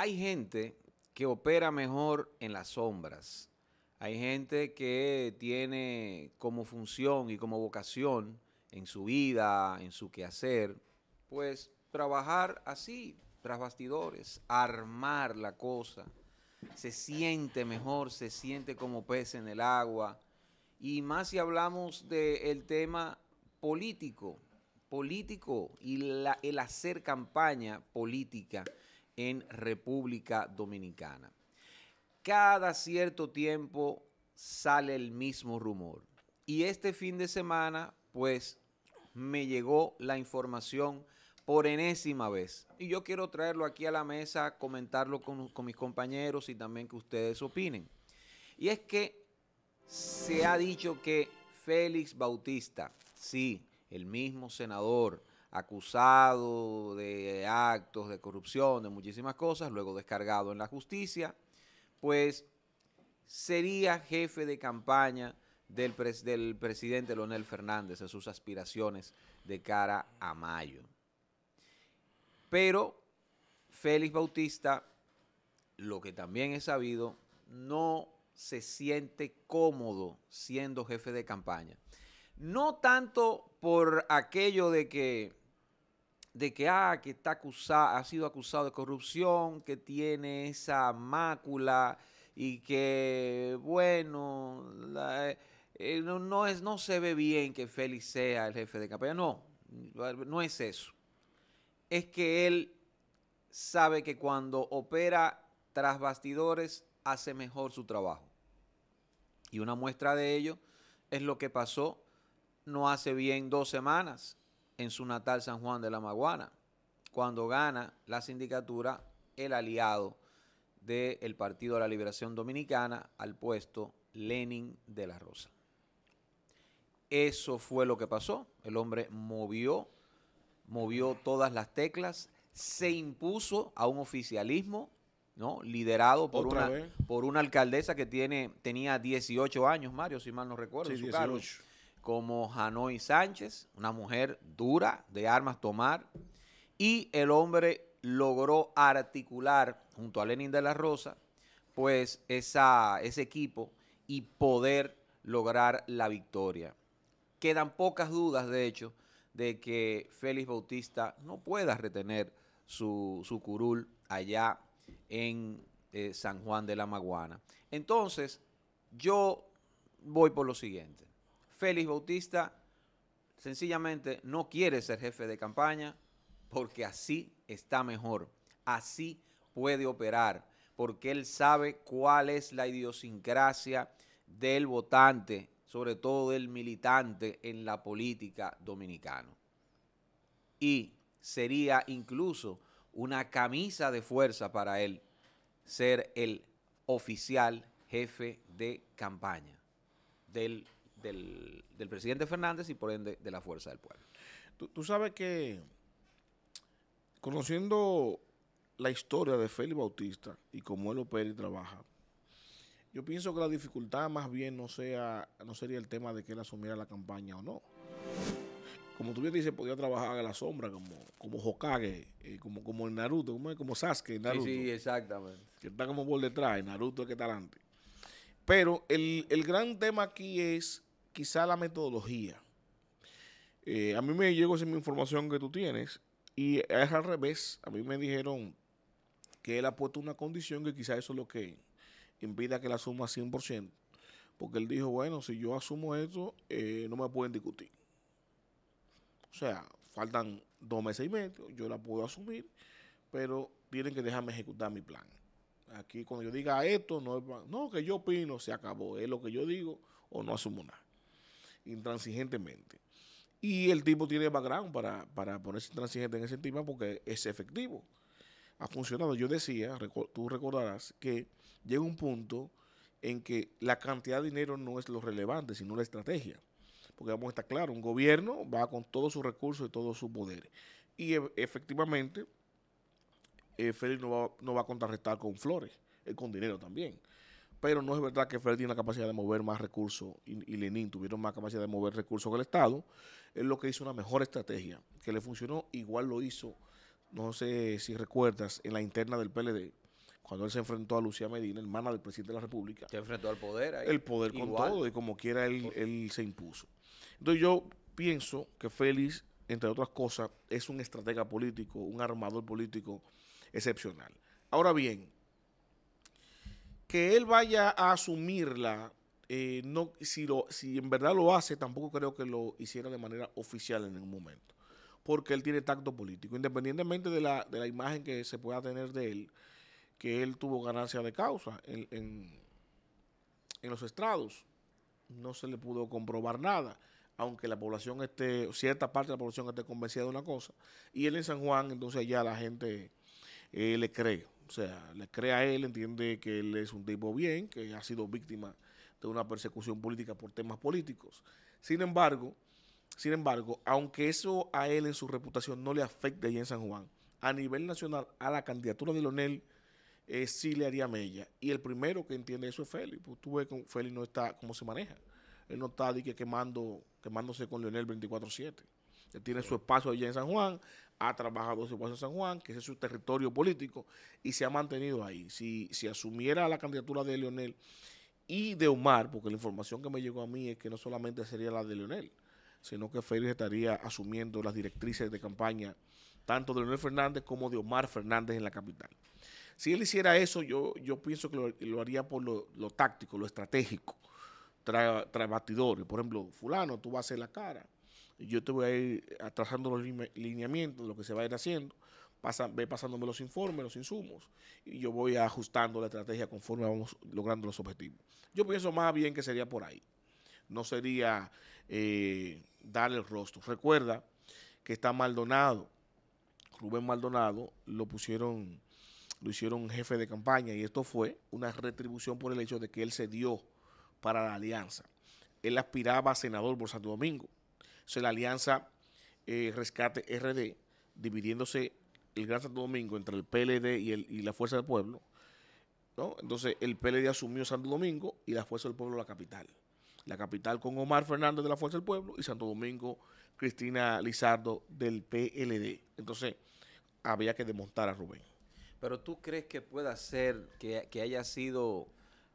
hay gente que opera mejor en las sombras. Hay gente que tiene como función y como vocación en su vida, en su quehacer, pues trabajar así, tras bastidores, armar la cosa. Se siente mejor, se siente como pez en el agua. Y más si hablamos del tema político, político y el hacer campaña política en República Dominicana. Cada cierto tiempo sale el mismo rumor. Y este fin de semana, pues, me llegó la información por enésima vez. Y yo quiero traerlo aquí a la mesa, comentarlo con, mis compañeros y también que ustedes opinen. Y es que se ha dicho que Félix Bautista, sí, el mismo senador, acusado de actos de corrupción, de muchísimas cosas, luego descargado en la justicia, pues sería jefe de campaña del, del presidente Leonel Fernández en sus aspiraciones de cara a mayo. Pero Félix Bautista, lo que también he sabido, no se siente cómodo siendo jefe de campaña. No tanto por aquello de que, de que, ah, que está acusado, ha sido acusado de corrupción, que tiene esa mácula y que, bueno, eh, no, es, no se ve bien que Félix sea el jefe de campaña. No, no es eso. Es que él sabe que cuando opera tras bastidores hace mejor su trabajo. Y una muestra de ello es lo que pasó no hace bien dos semanas en su natal San Juan de la Maguana, cuando gana la sindicatura el aliado del Partido de la Liberación Dominicana al puesto Lenin de la Rosa. Eso fue lo que pasó. El hombre movió, movió todas las teclas, se impuso a un oficialismo, ¿no? Liderado por, una, por una alcaldesa que tiene, tenía 18 años, Mario, si mal no recuerdo, su como Hanoi Sánchez, una mujer dura de armas tomar, y el hombre logró articular junto a Lenin de la Rosa, pues ese equipo y poder lograr la victoria. Quedan pocas dudas, de hecho, de que Félix Bautista no pueda retener su, curul allá en eh, San Juan de la Maguana. Entonces, yo voy por lo siguiente. Félix Bautista sencillamente no quiere ser jefe de campaña porque así está mejor, así puede operar, porque él sabe cuál es la idiosincrasia del votante, sobre todo del militante en la política dominicana. Y sería incluso una camisa de fuerza para él ser el oficial jefe de campaña del del, presidente Fernández y por ende de la fuerza del pueblo. Tú, sabes que, conociendo la historia de Félix Bautista y cómo él opera y trabaja, yo pienso que la dificultad más bien no sea no sería el tema de que él asumiera la campaña o no. Como tú bien dices, podía trabajar a la sombra, como, como Hokage, eh, como, como el Naruto, como, como Sasuke Naruto. Sí, exactamente. Que está como por detrás, el Naruto que está adelante Pero el, el gran tema aquí es quizá la metodología. Eh, a mí me llegó esa información que tú tienes y es al revés. A mí me dijeron que él ha puesto una condición que quizá eso es lo que impida que la asuma 100%. Porque él dijo, bueno, si yo asumo esto, eh, no me pueden discutir. O sea, faltan dos meses y medio, yo la puedo asumir, pero tienen que dejarme ejecutar mi plan. Aquí cuando yo diga esto, no, no que yo opino, se acabó, es lo que yo digo o no asumo nada intransigentemente. Y el tipo tiene background para, para ponerse intransigente en ese tema porque es efectivo. Ha funcionado. Yo decía, tú recordarás, que llega un punto en que la cantidad de dinero no es lo relevante, sino la estrategia. Porque vamos a estar claro, un gobierno va con todos sus recursos y todos sus poderes. Y e, efectivamente, eh, Félix no va, a contrarrestar con flores, es con dinero también pero no es verdad que Félix tiene la capacidad de mover más recursos y, Lenin tuvieron más capacidad de mover recursos que el Estado. Es lo que hizo una mejor estrategia, que le funcionó, igual lo hizo, no sé si recuerdas, en la interna del PLD, cuando él se enfrentó a Lucía Medina, hermana del presidente de la República. Se enfrentó al poder ahí. El poder con todo, y como quiera él, él se impuso. Entonces yo pienso que Félix, entre otras cosas, es un estratega político, un armador político excepcional. Ahora bien, que él vaya a asumirla, eh, no, si, en verdad lo hace, tampoco creo que lo hiciera de manera oficial en ningún momento, porque él tiene tacto político, independientemente de la, de la imagen que se pueda tener de él, que él tuvo ganancia de causa en, los estrados. No se le pudo comprobar nada aunque la población esté, cierta parte de la población esté convencida de una cosa, y él en San Juan, entonces ya la gente eh, le cree. O sea, le cree a él, entiende que él es un tipo bien, que ha sido víctima de una persecución política por temas políticos. Sin embargo, sin embargo, aunque eso a él en su reputación no le afecte allá en San Juan, a nivel nacional, a la candidatura de Leonel eh, sí le haría mella. Y el primero que entiende eso es Félix. Pues tú ves que Félix no está, como se maneja. Él no está que, quemando, quemándose con Leonel 24-7. Él tiene su espacio allá en San Juan, ha trabajado su espacio en San Juan, que es su territorio político, y se ha mantenido ahí. Si, si asumiera la candidatura de Leonel y de Omar, porque la información que me llegó a mí es que no solamente sería la de Leonel, sino que Félix estaría asumiendo las directrices de campaña tanto de Leonel Fernández como de Omar Fernández en la capital. Si él hiciera eso, yo, yo pienso que lo, haría por lo, táctico, lo estratégico, tras tra batidores. Por ejemplo, fulano, tú vas a hacer la cara, yo te voy a ir atrasando los lineamientos lo que se va a ir haciendo, ve pasándome los informes, los insumos, y yo voy ajustando la estrategia conforme vamos logrando los objetivos. Yo pienso más bien que sería por ahí, no sería eh, darle el rostro. Recuerda que está Maldonado, Rubén Maldonado, lo pusieron, lo hicieron jefe de campaña, y esto fue una retribución por el hecho de que él se dio para la alianza. Él aspiraba a senador por Santo Domingo se la alianza eh, Rescate RD, dividiéndose el Gran Santo Domingo entre el PLD y, y la Fuerza del Pueblo, ¿no? Entonces el PLD asumió Santo Domingo y la Fuerza del Pueblo la capital. La capital con Omar Fernández de la Fuerza del Pueblo y Santo Domingo Cristina Lizardo del PLD. Entonces había que desmontar a Rubén. Pero tú crees que pueda ser que, que haya sido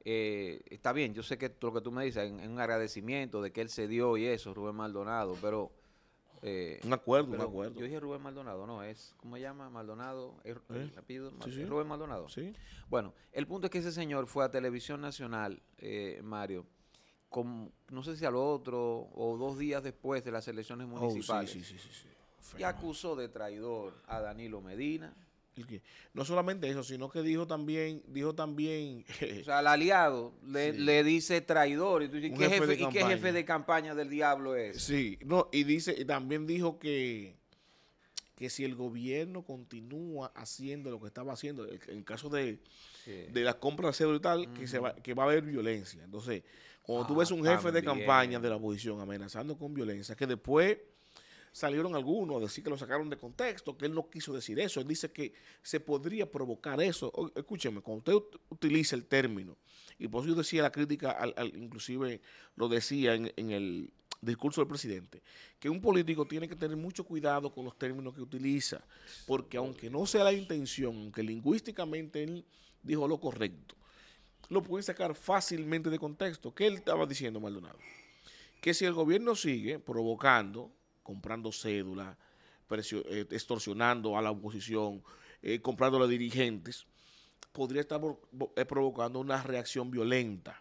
eh, está bien, yo sé que lo que tú me dices en un agradecimiento de que él se dio y eso, Rubén Maldonado, pero... Eh, un acuerdo, un acuerdo. Yo dije Rubén Maldonado, no, es, ¿cómo se llama? Maldonado, ¿Eh? Rubén Maldonado. Sí. Bueno, el punto es que ese señor fue a Televisión Nacional, Mario, no sé si al otro o dos días después de las elecciones oh, municipales. y acusó de traidor a Danilo Medina, no solamente eso, sino que dijo también, dijo también... o sea, al aliado le, le dice traidor. Y, ¿qué jefe, ¿y qué jefe de campaña del diablo es? Sí, no, y dice, y también dijo que, que si el gobierno continúa haciendo lo que estaba haciendo, en el, caso de, de las compras de y tal, que, se va, que va a haber violencia. Entonces, cuando tú ah, ves un jefe de campaña de la oposición amenazando con violencia, que después salieron algunos a decir que lo sacaron de contexto, que él no quiso decir eso. Él dice que se podría provocar eso. escúcheme, cuando usted utiliza el término, y por eso yo decía la crítica, al, inclusive lo decía en, en el discurso del presidente, que un político tiene que tener mucho cuidado con los términos que utiliza, porque aunque no sea la intención, aunque lingüísticamente él dijo lo correcto, lo puede sacar fácilmente de contexto. ¿Qué él estaba diciendo, Maldonado? Que si el gobierno sigue provocando comprando cédula, eh, extorsionando a la oposición, eh, comprando a los dirigentes, podría estar eh, provocando una reacción violenta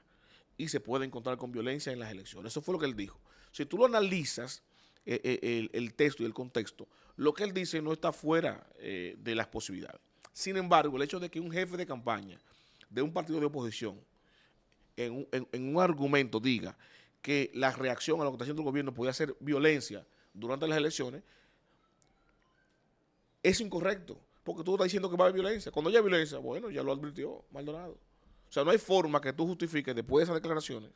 y se puede encontrar con violencia en las elecciones. Eso fue lo que él dijo. Si tú lo analizas, el, texto y el contexto, lo que él dice no está fuera de las posibilidades. Sin embargo, el hecho de que un jefe de campaña de un partido de oposición en, un argumento diga que la reacción a la votación del gobierno podría ser violencia, durante las elecciones, es incorrecto. Porque tú estás diciendo que va a haber violencia. Cuando haya violencia, bueno, ya lo advirtió Maldonado. O sea, no hay forma que tú justifiques después de esas declaraciones,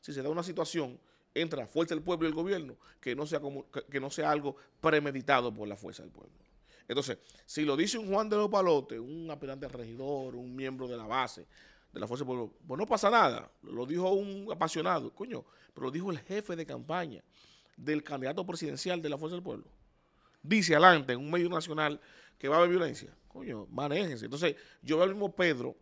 si se da una situación entre la fuerza del pueblo y el gobierno, que no sea, que, no sea algo premeditado por la fuerza del pueblo. Entonces, si lo dice un Juan de los Palotes, un aspirante al regidor, un miembro de la base de la fuerza del pueblo, pues no pasa nada. Lo dijo un apasionado, coño, pero lo dijo el jefe de campaña del candidato presidencial de la Fuerza del Pueblo dice adelante en un medio nacional que va a haber violencia. Coño, manéjense. Entonces, yo veo al mismo Pedro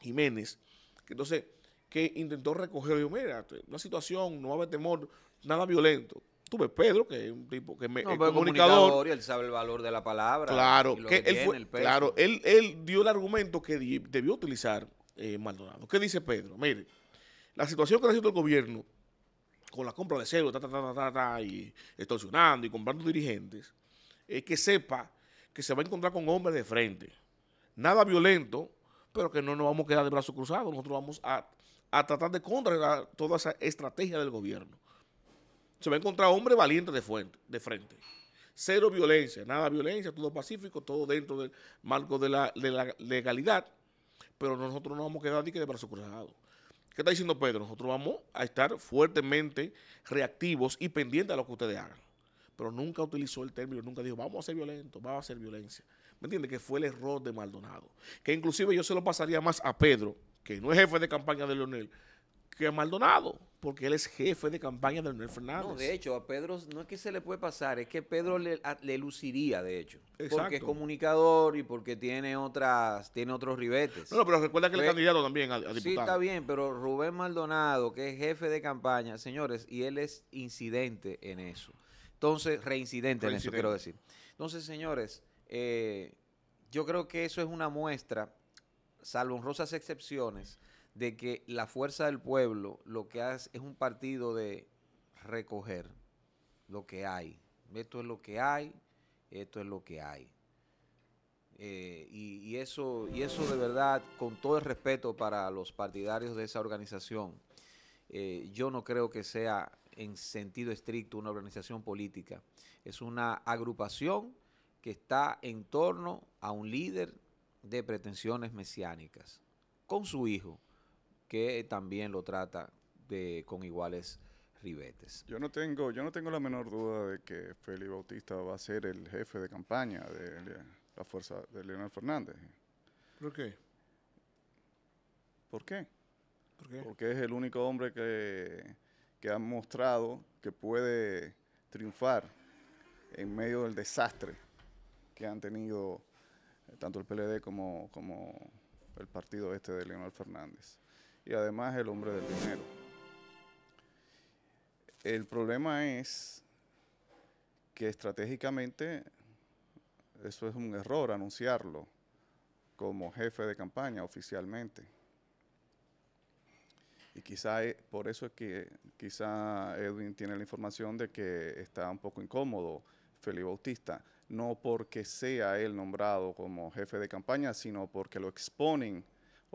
Jiménez, que entonces, que intentó recoger, yo, mira, una situación, no va a haber temor, nada violento. tuve Pedro, que es un tipo que me, comunicador. él sabe el valor de la palabra. Claro, que, él, fue, claro él, dio el argumento que debió utilizar eh, Maldonado. ¿Qué dice Pedro? Mire, la situación que ha sido el gobierno con la compra de cero, y extorsionando y comprando dirigentes, es que sepa que se va a encontrar con hombres de frente. Nada violento, pero que no nos vamos a quedar de brazos cruzados. Nosotros vamos a, tratar de contrarrestar toda esa estrategia del gobierno. Se va a encontrar hombres valientes de, de frente. Cero violencia, nada violencia, todo pacífico, todo dentro del marco de la, legalidad. Pero nosotros no vamos a quedar ni que de brazos cruzados. ¿Qué está diciendo Pedro? Nosotros vamos a estar fuertemente reactivos y pendientes a lo que ustedes hagan. Pero nunca utilizó el término, nunca dijo, vamos a ser violentos, vamos a hacer violencia. ¿Me entiendes? Que fue el error de Maldonado. Que inclusive yo se lo pasaría más a Pedro, que no es jefe de campaña de Leonel, que a Maldonado porque él es jefe de campaña de Leonel Fernández. No, de hecho, a Pedro no es que se le puede pasar, es que Pedro le, luciría, de hecho. Porque es comunicador y porque tiene otras, tiene otros ribetes. No, pero recuerda que él es pues, candidato también a, diputado. Sí, está bien, pero Rubén Maldonado, que es jefe de campaña, señores, y él es incidente en eso. Entonces, reincidente, en eso, quiero decir. Entonces, señores, eh, yo creo que eso es una muestra, salvo honrosas excepciones, de que la fuerza del pueblo lo que hace es un partido de recoger lo que hay. Esto es lo que hay, esto es lo que hay. Eh, y, eso, y eso de verdad, con todo el respeto para los partidarios de esa organización, eh, yo no creo que sea en sentido estricto una organización política. Es una agrupación que está en torno a un líder de pretensiones mesiánicas, con su hijo, que también lo trata de, con iguales ribetes. Yo no tengo, yo no tengo la menor duda de que Félix Bautista va a ser el jefe de campaña de la fuerza de Leonel Fernández. ¿Por qué? ¿Por qué? Porque es el único hombre que, ha mostrado que puede triunfar en medio del desastre que han tenido eh, tanto el PLD como, como el partido este de Leonel Fernández y además el hombre del dinero. El problema es que estratégicamente eso es un error anunciarlo como jefe de campaña oficialmente. Y quizá e, por eso es que quizá Edwin tiene la información de que está un poco incómodo Felipe Bautista, no porque sea él nombrado como jefe de campaña, sino porque lo exponen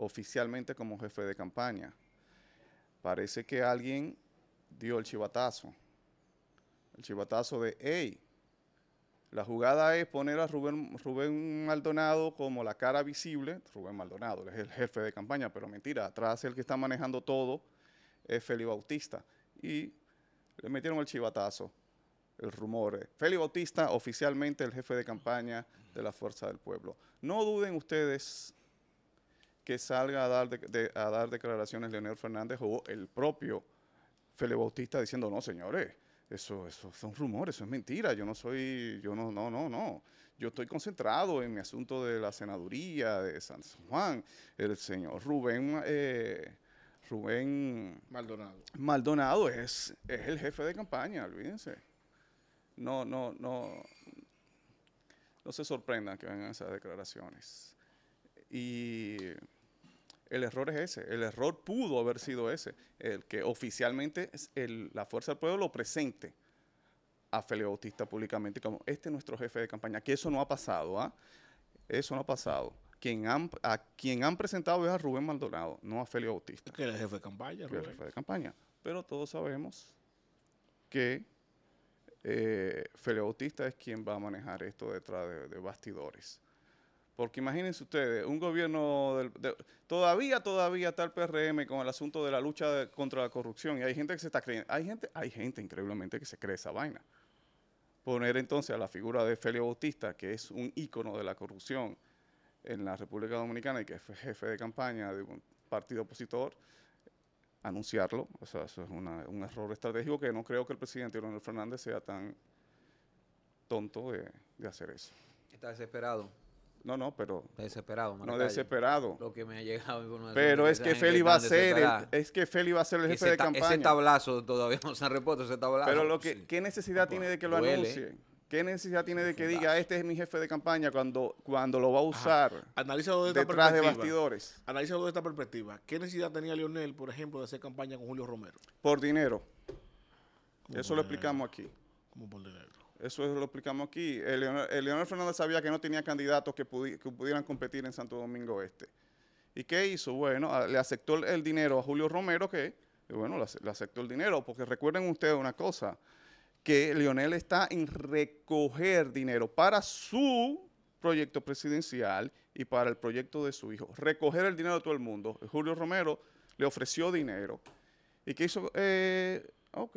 oficialmente como jefe de campaña. Parece que alguien dio el chivatazo. El chivatazo de, hey, la jugada es poner a Rubén, Rubén Maldonado como la cara visible. Rubén Maldonado es el jefe de campaña, pero mentira, atrás el que está manejando todo es Feli Bautista. Y le metieron el chivatazo, el rumor. Feli Bautista, oficialmente el jefe de campaña de la Fuerza del Pueblo. No duden ustedes que salga a dar, a dar declaraciones Leonel Fernández o el propio Felipe Bautista diciendo, no, señores, eso, eso son rumores, eso es mentira, yo no soy, yo no, no, no, no. Yo estoy concentrado en mi asunto de la senaduría de San Juan. El señor Rubén, eh, Rubén Maldonado. Maldonado es, es el jefe de campaña, olvídense. No, no, no, no se sorprendan que vengan esas declaraciones. Y el error es ese, el error pudo haber sido ese, el que oficialmente la Fuerza del Pueblo lo presente a Felipe Bautista públicamente como este es nuestro jefe de campaña, que eso no ha pasado, ¿ah? Eso no ha pasado. Quien han, a quien han presentado es a Rubén Maldonado, no a Felipe Bautista. Que era jefe de campaña, Rubén. jefe de campaña. Pero todos sabemos que eh, Felipe Bautista es quien va a manejar esto detrás de bastidores. Porque imagínense ustedes, un gobierno del, todavía, todavía está el PRM con el asunto de la lucha contra la corrupción y hay gente que se está creyendo, hay gente, hay gente increíblemente que se cree esa vaina. Poner entonces a la figura de Felio Bautista, que es un ícono de la corrupción en la República Dominicana y que es jefe de campaña de un partido opositor, anunciarlo, o sea, eso es un error estratégico que no creo que el presidente Leonel Fernández sea tan tonto de hacer eso. Está desesperado. No, no, pero... Desesperado, No, desesperado. Lo que me ha llegado Pero es que Feli va a ser el, es que Feli va a ser el jefe de campaña. Ese tablazo todavía no se repuesto ese tablazo. Pero lo que, ¿qué necesidad pues, tiene de que lo anuncien? ¿Qué necesidad tiene de que diga, este es mi jefe de campaña cuando, cuando lo va a usar detrás de bastidores? Analízalo desde esta perspectiva. ¿Qué necesidad tenía Lionel, por ejemplo, de hacer campaña con Julio Romero? Por dinero. Eso lo explicamos aquí. Como por dinero? Eso lo explicamos aquí. Leonel Fernández sabía que no tenía candidatos que, pudieran competir en Santo Domingo Este. ¿Y qué hizo? Bueno, le aceptó el, dinero a Julio Romero, que, bueno, le, aceptó el dinero, porque recuerden ustedes una cosa, que Leonel está en recoger dinero para su proyecto presidencial y para el proyecto de su hijo. Recoger el dinero de todo el mundo. Julio Romero le ofreció dinero. ¿Y qué hizo? Eh, ok,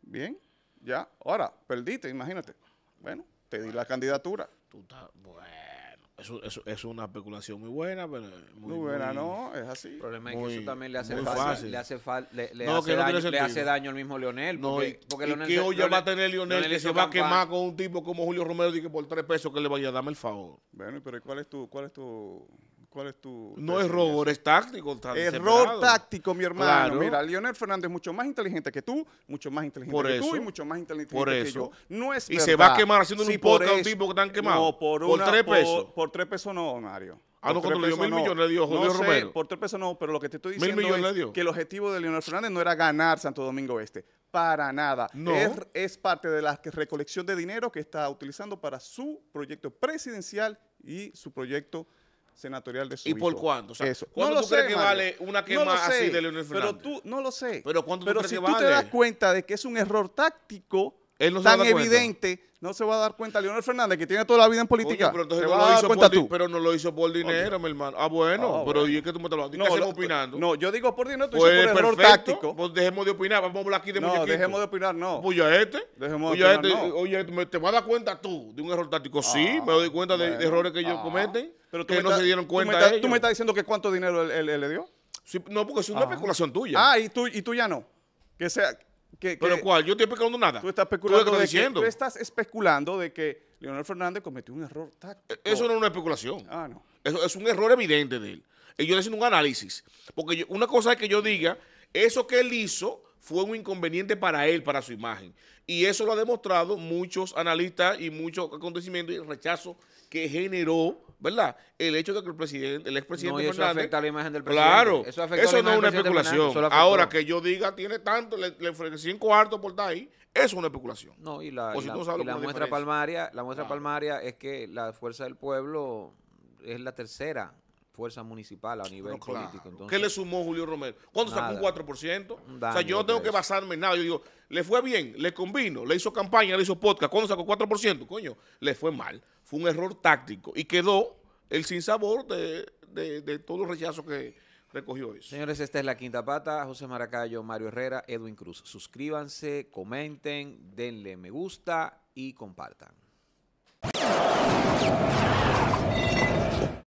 bien. Ya, ahora, perdiste, imagínate. Bueno, te di la candidatura. Tú estás, bueno. Eso, es una especulación muy buena, pero muy, buena, no, es así. El problema es que eso también le hace fácil. Le hace, le, no, hace daño, le hace daño al mismo Leonel. no, porque, y, y hoy ya va a tener Leonel, que se va a quemar con un tipo como Julio Romero y que por tres pesos que le vaya a darme el favor. Bueno, pero ¿cuál es tu, cuál es tu ¿Cuál es tu...? No es error, es táctico. Error táctico, mi hermano. Mira, Lionel Fernández es mucho más inteligente que tú, mucho más inteligente que tú y mucho más inteligente que eso. yo. No es Y se va a quemar haciendo un podcast un tipo que están quemado. No, por, tres pesos. Por, tres pesos no, Mario. Ah, no, cuando le dio mil millones le dio Julio no sé, Por tres pesos no, pero lo que te estoy diciendo es que el objetivo de Leonel Fernández no era ganar Santo Domingo Este. Para nada. No. Es, es, parte de la recolección de dinero que está utilizando para su proyecto presidencial y su proyecto senatorial de su ¿Y por cuánto? O no crees sé, que vale una quema así de Leonel Fernández? Pero tú, no lo sé. Pero, ¿cuánto pero si tú te das cuenta de que es un error táctico tan evidente, no se va a dar cuenta Leonel Fernández, que tiene toda la vida en política. pero no lo hizo por dinero, mi hermano. Ah, bueno, ah, pero ¿y es que tú me estás hablando? no, qué opinando? No, yo digo por dinero, tú pues dices por error táctico. Pues dejemos de opinar, vamos a hablar aquí de No, dejemos de opinar, no. Oye, pues este. Dejemos de pues opinar, este, oye, ¿te vas a dar cuenta tú de un error táctico? sí, ah, me doy cuenta de, errores que ellos ah, cometen, pero tú que no se dieron cuenta Tú me estás diciendo que cuánto dinero él le dio. no, porque es una especulación tuya. Ah, y tú ya no. Que sea, ¿Pero cuál? Yo estoy especulando nada. Tú estás especulando, de Que, Leonel Fernández cometió un error e-, Eso no es una especulación. Ah, no. Eso es un error evidente de él. Y yo estoy haciendo un análisis. Porque una cosa es que yo diga, eso que él hizo fue un inconveniente para él, para su imagen. Y eso lo ha demostrado muchos analistas y muchos acontecimientos y rechazos que generó ¿verdad? El hecho de que el presidente, el expresidente eso afecta a la imagen del presidente. Claro, eso, no es una especulación. Ahora que yo diga tiene tanto, le, le ofrecí por ahí, eso es una especulación. No, y la, muestra palmaria, la muestra palmaria es que la fuerza del pueblo es la tercera fuerza municipal a nivel político. Entonces, ¿Qué le sumó Julio Romero? ¿Cuándo sacó un 4%? o sea, yo no tengo que basarme en nada. Yo digo, le fue bien, le combino, le hizo campaña, le hizo podcast. ¿Cuándo sacó 4%? Coño, le fue mal fue un error táctico y quedó el sinsabor de, de, de todos los rechazos que recogió eso. Señores, esta es La Quinta Pata, José Maracayo, Mario Herrera, Edwin Cruz. Suscríbanse, comenten, denle me gusta y compartan.